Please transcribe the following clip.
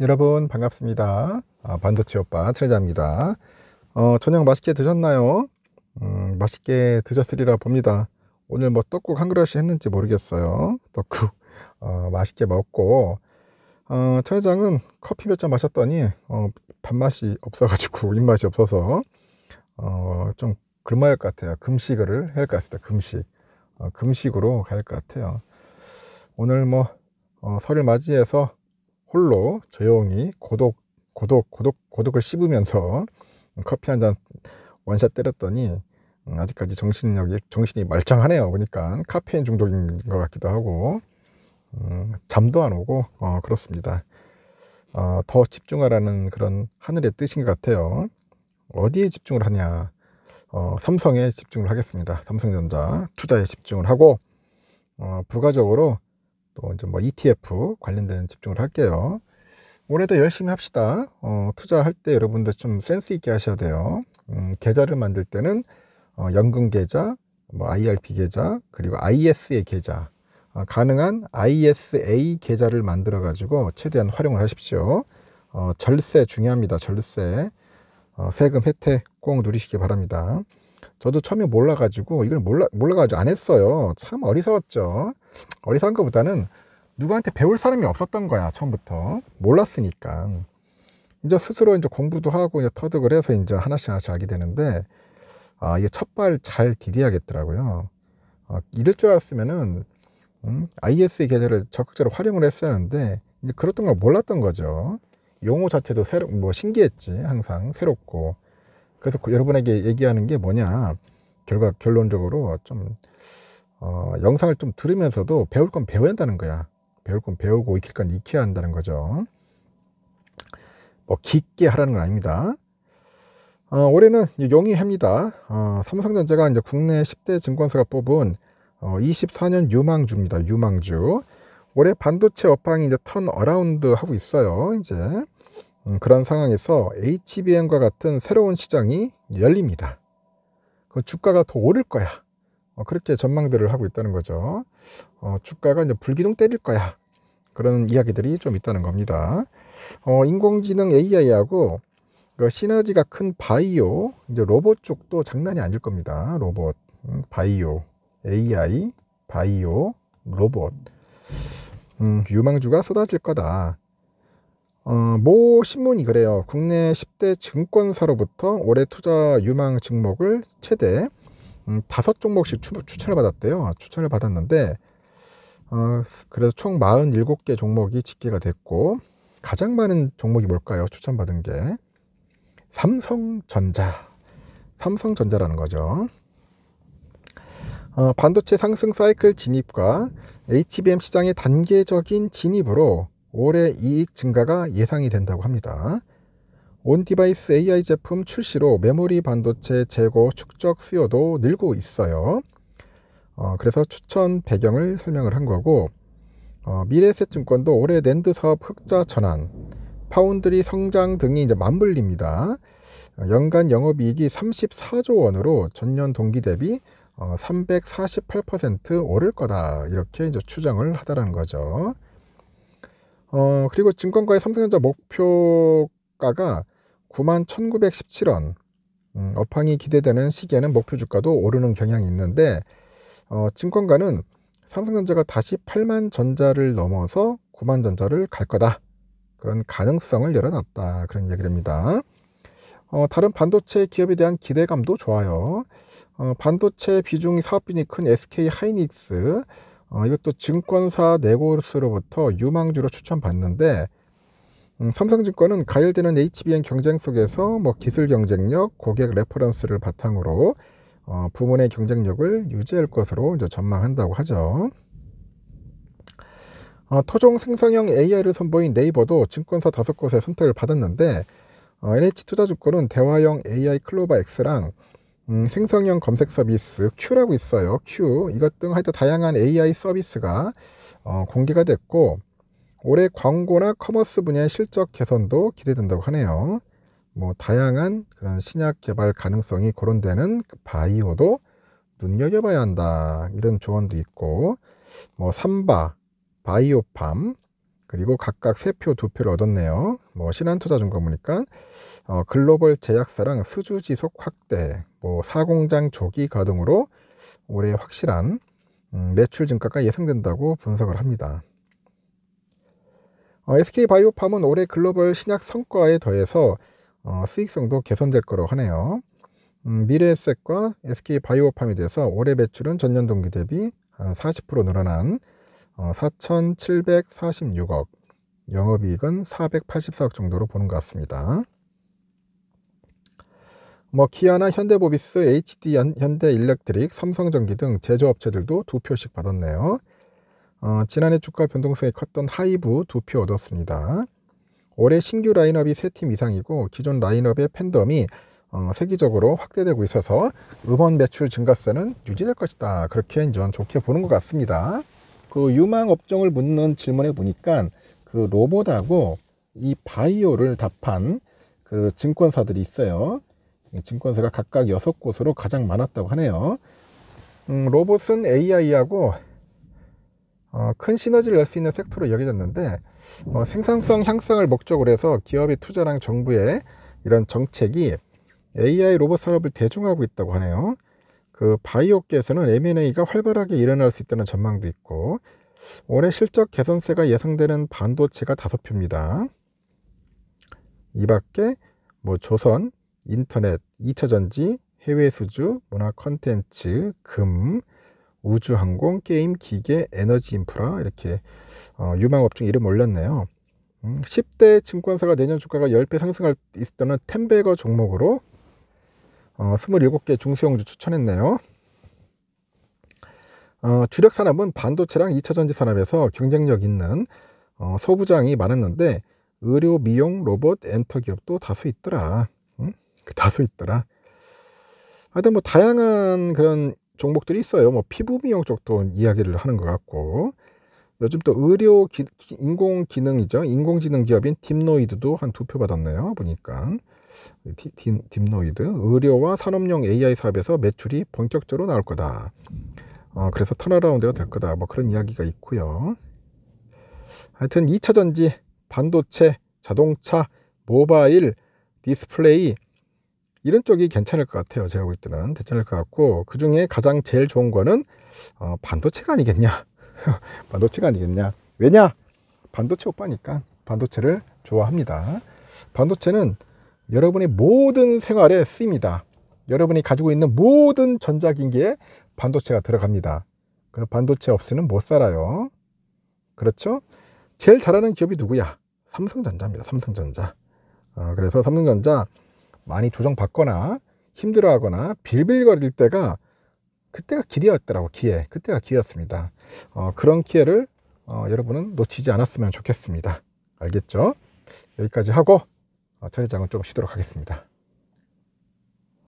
여러분 반갑습니다. 아, 반도체 오빠 트레자입니다. 어, 저녁 맛있게 드셨나요? 음, 맛있게 드셨으리라 봅니다. 오늘 뭐 떡국 한 그릇이 했는지 모르겠어요. 떡국 어, 맛있게 먹고 어, 회장은 커피 몇 잔 마셨더니 어, 밥맛이 없어가지고 입맛이 없어서 어, 좀 굶어야 할것 같아요. 금식을 해야 할것 같습니다. 금식 어, 금식으로 갈 것 같아요. 오늘 뭐 어, 설을 맞이해서 홀로 조용히 고독 고독 고독 고독을 씹으면서 커피 한 잔 원샷 때렸더니 음, 아직까지 정신력이 정신이 말짱하네요. 그러니까 카페인 중독인 것 같기도 하고 음, 잠도 안 오고 어, 그렇습니다. 어, 더 집중하라는 그런 하늘의 뜻인 것 같아요. 어디에 집중을 하냐? 어, 삼성에 집중을 하겠습니다. 삼성전자 투자에 집중을 하고 어, 부가적으로 또 이제 뭐 ETF 관련된 집중을 할게요. 올해도 열심히 합시다. 어, 투자할 때 여러분들 좀 센스 있게 하셔야 돼요. 음, 계좌를 만들 때는 어, 연금 계좌, 뭐 IRP 계좌, 그리고 ISA 계좌, 어, 가능한 ISA 계좌를 만들어 가지고 최대한 활용을 하십시오. 어, 절세 중요합니다. 절세 어, 세금 혜택 꼭 누리시기 바랍니다. 저도 처음에 몰라가지고 이걸 몰라 몰라가지고 안 했어요. 참 어리석었죠. 어리석은 것보다는 누구한테 배울 사람이 없었던 거야 처음부터 몰랐으니까 이제 스스로 이제 공부도 하고 이제 터득을 해서 이제 하나씩 하나씩 하게 되는데 아 이게 첫발잘 디디야겠더라고요 아, 어, 이럴 줄 알았으면은 음, IS의 계좌를 적극적으로 활용을 했어야 하는데 이제 그랬던 걸 몰랐던 거죠 용어 자체도 새로 뭐 신기했지 항상 새롭고 그래서 그 여러분에게 얘기하는 게 뭐냐 결과 결론적으로 좀 어, 영상을 좀 들으면서도 배울 건 배워야 한다는 거야. 배울 건 배우고 익힐 건 익혀야 한다는 거죠. 뭐 깊게 하라는 건 아닙니다. 어, 올해는 용이해입니다 어, 삼성전자가 이제 국내 10대 증권사가 뽑은 어, 24년 유망주입니다. 유망주. 올해 반도체 업황이 이제 턴 어라운드 하고 있어요. 이제 음, 그런 상황에서 HBM과 같은 새로운 시장이 열립니다. 그 주가가 더 오를 거야. 어, 그렇게 전망들을 하고 있다는 거죠. 어, 주가가 이제 불기둥 때릴 거야. 그런 이야기들이 좀 있다는 겁니다. 어, 인공지능 AI하고 그 시너지가 큰 바이오, 이제 로봇 쪽도 장난이 아닐 겁니다. 로봇, 음, 바이오, AI, 바이오, 로봇. 음, 유망주가 쏟아질 거다. 어, 모 신문이 그래요. 국내 10대 증권사로부터 올해 투자 유망 증목을 최대 음, 다섯 종목씩 추, 추천을 받았대요. 아, 추천을 받았는데 어, 그래서 총 47개 종목이 집계가 됐고 가장 많은 종목이 뭘까요? 추천받은 게 삼성전자. 삼성전자라는 거죠. 어, 반도체 상승 사이클 진입과 HBM 시장의 단계적인 진입으로 올해 이익 증가가 예상이 된다고 합니다. 온디바이스 AI 제품 출시로 메모리 반도체 재고 축적 수요도 늘고 있어요. 어, 그래서 추천 배경을 설명을 한 거고 어, 미래세증권도 올해 랜드 사업 흑자 전환, 파운드리 성장 등이 이제 맞물립니다. 어, 연간 영업이익이 34조 원으로 전년 동기 대비 348% 어, 오를 거다 이렇게 이제 추정을 하다라는 거죠. 어, 그리고 증권가의 삼성전자 목표가가 9만 1917원 음, 업황이 기대되는 시기에는 목표 주가도 오르는 경향이 있는데 어, 증권가는 삼성전자가 다시 8만 전자를 넘어서 9만 전자를 갈 거다. 그런 가능성을 열어놨다. 그런 얘기를 합니다. 어, 다른 반도체 기업에 대한 기대감도 좋아요. 어, 반도체 비중이 사업비이 큰 SK 하이닉스 어, 이것도 증권사 네곳으로부터 유망주로 추천받는데 음, 삼성증권은 가열되는 HBN 경쟁 속에서 뭐 기술 경쟁력, 고객 레퍼런스를 바탕으로 어, 부문의 경쟁력을 유지할 것으로 이제 전망한다고 하죠. 어, 토종 생성형 AI를 선보인 네이버도 증권사 다섯 곳의 선택을 받았는데 어, NH투자증권은 대화형 AI 클로바 X랑 음, 생성형 검색 서비스 Q라고 있어요. Q 이것 등 하여튼 다양한 AI 서비스가 어, 공개가 됐고 올해 광고나 커머스 분야의 실적 개선도 기대된다고 하네요. 뭐 다양한 그런 신약 개발 가능성이 거론되는 그 바이오도 눈여겨봐야 한다 이런 조언도 있고 뭐 삼바, 바이오팜 그리고 각각 세표두 표를 얻었네요. 뭐 신한투자증권 보니까 어, 글로벌 제약사랑 수주 지속 확대, 뭐 사공장 조기 가동으로 올해 확실한 음, 매출 증가가 예상된다고 분석을 합니다. 어, SK 바이오팜은 올해 글로벌 신약 성과에 더해서 어, 수익성도 개선될 거라고 하네요. 음, 미래에셋과 SK 바이오팜에대해서 올해 매출은 전년 동기 대비 한40% 늘어난 어, 4,746억, 영업이익은 484억 정도로 보는 것 같습니다. 뭐 기아나 현대보비스 HD 현대일렉트릭, 삼성전기 등 제조업체들도 두 표씩 받았네요. 어, 지난해 주가 변동성이 컸던 하이브 두 표 얻었습니다. 올해 신규 라인업이 세 팀 이상이고 기존 라인업의 팬덤이 어, 세계적으로 확대되고 있어서 음원 매출 증가세는 유지될 것이다. 그렇게 전 좋게 보는 것 같습니다. 그 유망 업종을 묻는 질문에 보니까 그 로봇하고 이 바이오를 답한 그 증권사들이 있어요. 증권사가 각각 여섯 곳으로 가장 많았다고 하네요. 음, 로봇은 AI하고 어, 큰 시너지를 낼 수 있는 섹터로 여겨졌는데 어, 생산성 향상을 목적으로 해서 기업의 투자랑 정부의 이런 정책이 AI 로봇 산업을 대중화하고 있다고 하네요. 그 바이오계에서는 M&A가 활발하게 일어날 수 있다는 전망도 있고 올해 실적 개선세가 예상되는 반도체가 다섯 표입니다. 이 밖에 뭐 조선, 인터넷, 이차전지 해외 수주, 문화 컨텐츠, 금, 우주항공, 게임, 기계, 에너지 인프라 이렇게 어, 유망업종 이름 올렸네요. 음, 10대 증권사가 내년 주가가 10배 상승할 있을 때는 텐베거 종목으로 어, 27개 중소형주 추천했네요. 어, 주력 산업은 반도체랑 2차전지 산업에서 경쟁력 있는 어, 소부장이 많았는데 의료, 미용, 로봇, 엔터 기업도 다수 있더라. 응? 음, 다수 있더라. 하여튼 뭐 다양한 그런 종목들이 있어요. 뭐 피부 미용 쪽도 이야기를 하는 것 같고 요즘 또 의료 기, 인공 기능이죠. 인공지능 기업인 딥노이드도 한두표 받았네요. 보니까 디, 디, 딥노이드 의료와 산업용 AI 사업에서 매출이 본격적으로 나올 거다. 어, 그래서 턴어라운드가 될 거다. 뭐 그런 이야기가 있고요. 하여튼 2차 전지, 반도체, 자동차, 모바일, 디스플레이 이런 쪽이 괜찮을 것 같아요. 제가 볼 때는 괜찮을 것 같고 그 중에 가장 제일 좋은 거는 어, 반도체가 아니겠냐. 반도체가 아니겠냐. 왜냐? 반도체 오빠니까 반도체를 좋아합니다. 반도체는 여러분의 모든 생활에 쓰입니다. 여러분이 가지고 있는 모든 전자기기에 반도체가 들어갑니다. 그 반도체 없이는 못 살아요. 그렇죠? 제일 잘하는 기업이 누구야? 삼성전자입니다. 삼성전자. 어, 그래서 삼성전자 많이 조정받거나 힘들어하거나 빌빌거릴 때가 그때가 기회였더라고 기회 그때가 기회였습니다 어, 그런 기회를 어, 여러분은 놓치지 않았으면 좋겠습니다 알겠죠 여기까지 하고 어, 처리장은 좀 쉬도록 하겠습니다